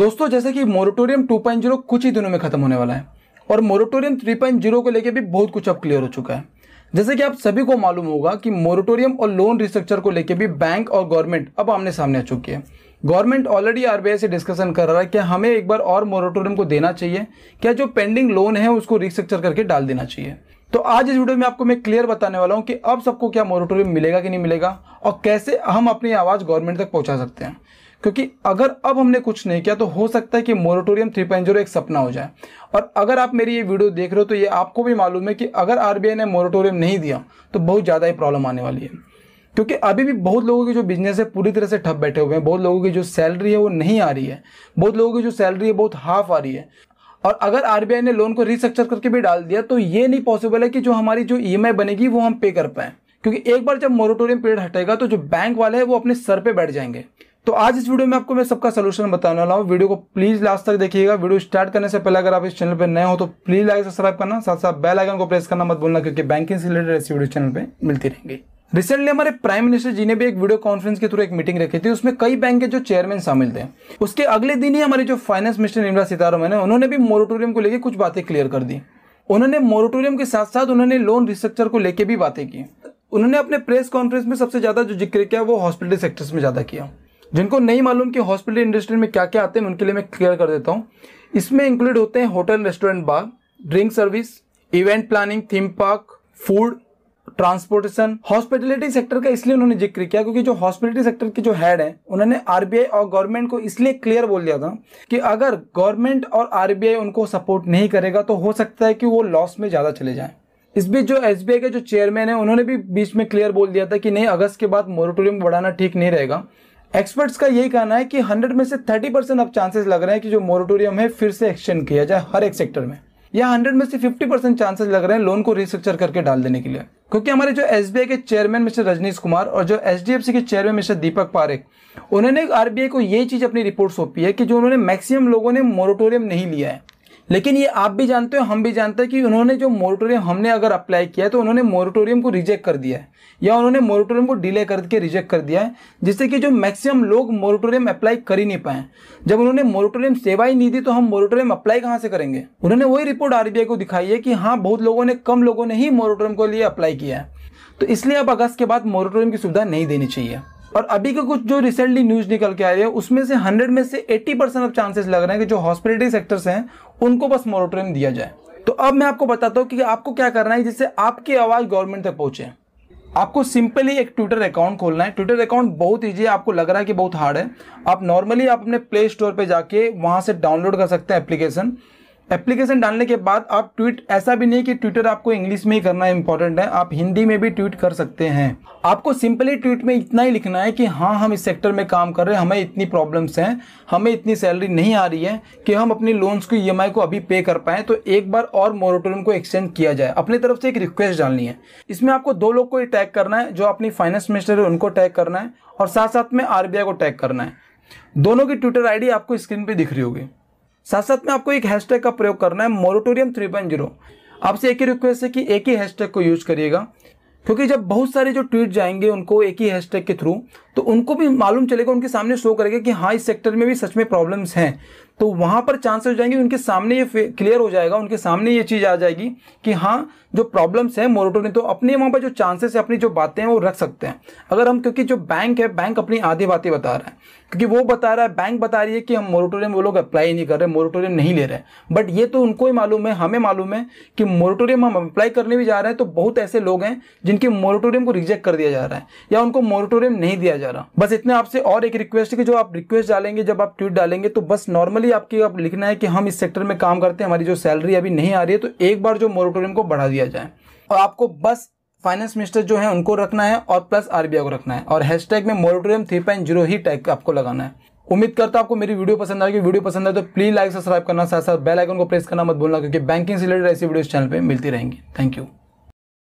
दोस्तों जैसे कि मोरिटोरियम 2.0 कुछ ही दिनों में खत्म होने वाला है और मोरिटोरियम 3.0 को लेकर भी बहुत कुछ अब क्लियर हो चुका है जैसे कि आप सभी को मालूम होगा कि मोरिटोरियम और लोन रिस्ट्रक्चर को लेकर भी बैंक और गवर्नमेंट अब आमने सामने आ चुकी है गवर्नमेंट ऑलरेडी आरबीआई से डिस्कशन कर रहा है कि हमें एक बार और मोरिटोरियम को देना चाहिए क्या जो पेंडिंग लोन है उसको रिस्ट्रक्चर करके डाल देना चाहिए तो आज इस वीडियो में आपको मैं क्लियर बताने वाला हूँ कि अब सबको क्या मोरिटोरियम मिलेगा कि नहीं मिलेगा और कैसे हम अपनी आवाज़ गवर्नमेंट तक पहुँचा सकते हैं क्योंकि अगर अब हमने कुछ नहीं किया तो हो सकता है कि मोरेटोरियम थ्री oh एक सपना हो जाए और अगर आप मेरी ये वीडियो देख रहे हो तो ये आपको भी मालूम है कि अगर आरबीआई ने मोरेटोरियम नहीं दिया तो बहुत ज़्यादा ही प्रॉब्लम आने वाली है क्योंकि अभी भी बहुत लोगों की जो बिजनेस है पूरी तरह से ठप बैठे हुए हैं बहुत लोगों की जो सैलरी है वो नहीं आ रही है बहुत लोगों की जो सैलरी है बहुत हाफ आ रही है और अगर आरबीआई ने लोन को रिस्ट्रक्चर करके भी डाल दिया तो ये नहीं पॉसिबल है कि जो हमारी जो आई e बनेगी वो हम पे कर पाएं क्योंकि एक बार जब मोरेटोरियम पीरियड हटेगा तो जो बैंक वाले हैं वो अपने सर पे बैठ जाएंगे तो आज इस वीडियो में आपको मैं सबका सलूशन बताने वाला हूँ वीडियो को प्लीज लास्ट तक देखिएगा वीडियो स्टार्ट करने से पहले अगर आप इस चैनल पर नए हो तो प्लीज लाइक सब्सक्राइब करना साथ साथ बेल आइकन को प्रेस करना मत भूलना क्योंकि बैंकिंग से रिलेटेड ऐसी वीडियो चैनल पर मिलती रहेंगी रिसेंटली हमारे प्राइम मिनिस्टर जी ने भी एक वीडियो कॉन्फ्रेंस के थ्रू एक मीटिंग रखी थी उसमें कई बैंक के जो चेयरमैन शामिल थे उसके अगले दिन ही हमारे जो फाइनेंस मिनिस्टर निर्मला सीतारमन है उन्होंने भी मोरिटोरियम को लेकर कुछ बातें क्लियर कर दी उन्होंने मोरिटोरियम के साथ साथ उन्होंने लोन रिस्ट्रक्चर को लेकर भी बातें की उन्होंने अपने प्रेस कॉन्फ्रेंस में सबसे ज्यादा जो जिक्र किया वो हॉस्पिटल सेक्टर्स में ज्यादा किया जिनको नहीं मालूम कि हॉस्पिटल इंडस्ट्री में क्या क्या आते हैं उनके लिए मैं क्लियर कर देता हूँ इसमें इंक्लूड होते हैं hotel restaurant bar drink service event planning theme park food transportation hospitality sector का इसलिए उन्होंने जिक्र किया क्योंकि जो हॉस्पिटलिटी सेक्टर के जो हेड हैं उन्होंने आरबीआई और गवर्नमेंट को इसलिए क्लियर बोल दिया था कि अगर गवर्नमेंट और आरबीआई उनको सपोर्ट नहीं करेगा तो हो सकता है कि वो लॉस में ज़्यादा चले जाए इस बीच जो एस के जो चेयरमैन है उन्होंने भी बीच में क्लियर बोल दिया था कि नहीं अगस्त के बाद मोरिटोरियम बढ़ाना ठीक नहीं रहेगा एक्सपर्ट्स का यही कहना है कि 100 में से 30 परसेंट अब चांसेस लग रहे हैं कि जो मोरेटोरियम है फिर से एक्सटेंड किया जाए हर एक सेक्टर में या 100 में से 50 परसेंट चांसेस लग रहे हैं लोन को रिस्ट्रक्चर करके डाल देने के लिए क्योंकि हमारे जो एस के चेयरमैन मिस्टर रजनीश कुमार और जो एच के चेयरमैन मिस्टर दीपक पारेख उन्होंने आरबीआई को ये चीज़ अपनी रिपोर्ट सौंपी है कि जो उन्होंने मैक्सिमम लोगों ने मोरिटोरियम नहीं लिया है लेकिन ये आप भी जानते हो हम भी जानते हैं कि उन्होंने जो मोरिटोरियम हमने अगर अप्लाई किया है तो उन्होंने मोरिटोरियम को रिजेक्ट कर दिया है या उन्होंने मोरिटोरियम को डिले करके रिजेक्ट कर दिया है जिससे कि जो मैक्सिमम लोग मोरिटोरियम अप्लाई कर ही नहीं पाए जब उन्होंने मोरिटोरियम सेवा ही नहीं दी तो हम मोरिटोरियम अप्लाई कहाँ से करेंगे उन्होंने वही रिपोर्ट आरबीआई को दिखाई है कि हाँ बहुत लोगों ने कम लोगों ने ही मोरिटोरियम को लिए अप्लाई किया है तो इसलिए अब अगस्त के बाद मोरिटोरियम की सुविधा नहीं देनी चाहिए और अभी के कुछ जो रिसेंटली न्यूज निकल के आ रही है उसमें से हंड्रेड में से एट्टी परसेंट ऑफ चांसेस लग रहे हैं कि जो हॉस्पिटलिटी सेक्टर्स हैं उनको बस मॉरिटोरियम दिया जाए तो अब मैं आपको बताता हूँ कि आपको क्या करना है जिससे आपकी आवाज़ गवर्नमेंट तक पहुँचे आपको सिंपली एक ट्विटर अकाउंट खोलना है ट्विटर अकाउंट बहुत ईजी है आपको लग रहा है कि बहुत हार्ड है आप नॉर्मली आप अपने प्ले स्टोर पर जाके वहाँ से डाउनलोड कर सकते हैं एप्लीकेशन एप्लीकेशन डालने के बाद आप ट्वीट ऐसा भी नहीं कि ट्विटर आपको इंग्लिश में ही करना इम्पोर्टेंट है आप हिंदी में भी ट्वीट कर सकते हैं आपको सिंपली ट्वीट में इतना ही लिखना है कि हाँ हम इस सेक्टर में काम कर रहे हैं हमें इतनी प्रॉब्लम्स हैं हमें इतनी सैलरी नहीं आ रही है कि हम अपनी लोन्स को ई e को अभी पे कर पाएँ तो एक बार और मोरिटोरियम को एक्सटेंड किया जाए अपनी तरफ से एक रिक्वेस्ट डालनी है इसमें आपको दो लोग को टैग करना है जो अपनी फाइनेंस मिनिस्टर है उनको टैग करना है और साथ साथ में आरबीआई को टैग करना है दोनों की ट्विटर आईडी आपको स्क्रीन पे दिख रही होगी साथ साथ में आपको एक हैशटैग का प्रयोग करना है मोरिटोरियम थ्री पॉइंट जीरो आपसे एक ही रिक्वेस्ट है कि एक ही हैशटैग को यूज करिएगा क्योंकि जब बहुत सारे जो ट्वीट जाएंगे उनको एक ही हैशटैग के थ्रू तो उनको भी मालूम चलेगा उनके सामने शो करेगा कि हाँ इस सेक्टर में भी सच में प्रॉब्लम्स हैं तो वहाँ पर चांसेस हो जाएंगे उनके सामने ये क्लियर हो जाएगा उनके सामने ये चीज़ आ जाएगी कि हाँ जो प्रॉब्लम्स हैं मोरटो ने तो अपने वहाँ पर जो चांसेस है अपनी जो बातें हैं वो रख सकते हैं अगर हम क्योंकि जो बैंक है बैंक अपनी आधी बातें बता रहा है क्योंकि वो बता रहा है बैंक बता रही है कि हम मोरटोरियम वो लोग अप्लाई नहीं कर रहे मोरटोरियम नहीं ले रहे बट ये तो उनको ही मालूम है हमें मालूम है कि मोरटोरियम हम अप्लाई करने भी जा रहे हैं तो बहुत ऐसे लोग हैं जिनके मोरटोरियम को रिजेक्ट कर दिया जा रहा है या उनको मोरटोरियम नहीं दिया जा रहा है जा रहा बस इतने आपसे और एक रिक्वेस्ट है कि जो आप रिक्वेस्ट डालेंगे जब आप ट्वीट डालेंगे तो बस नॉर्मली आपके आप लिखना है कि हम इस सेक्टर में काम करते हैं हमारी जो सैलरी अभी नहीं आ रही है तो एक बार जो मोरिटोरियम को बढ़ा दिया जाए और आपको बस फाइनेंस मिनिस्टर जो है उनको रखना है और प्लस आरबीआई को रखना है और हैशटैग में मोरिटोरियम थ्री पॉइंट जीरो ही टैग आपको लगाना है उम्मीद करता हूं आपको मेरी वीडियो पसंद आएगी वीडियो पसंद आए तो प्लीज लाइक सब्सक्राइब करना साथ साथ बेल आइकन को प्रेस करना मत भूलना क्योंकि बैंकिंग से रिलेटेड ऐसी वीडियोस चैनल पे मिलती रहेंगी थैंक यू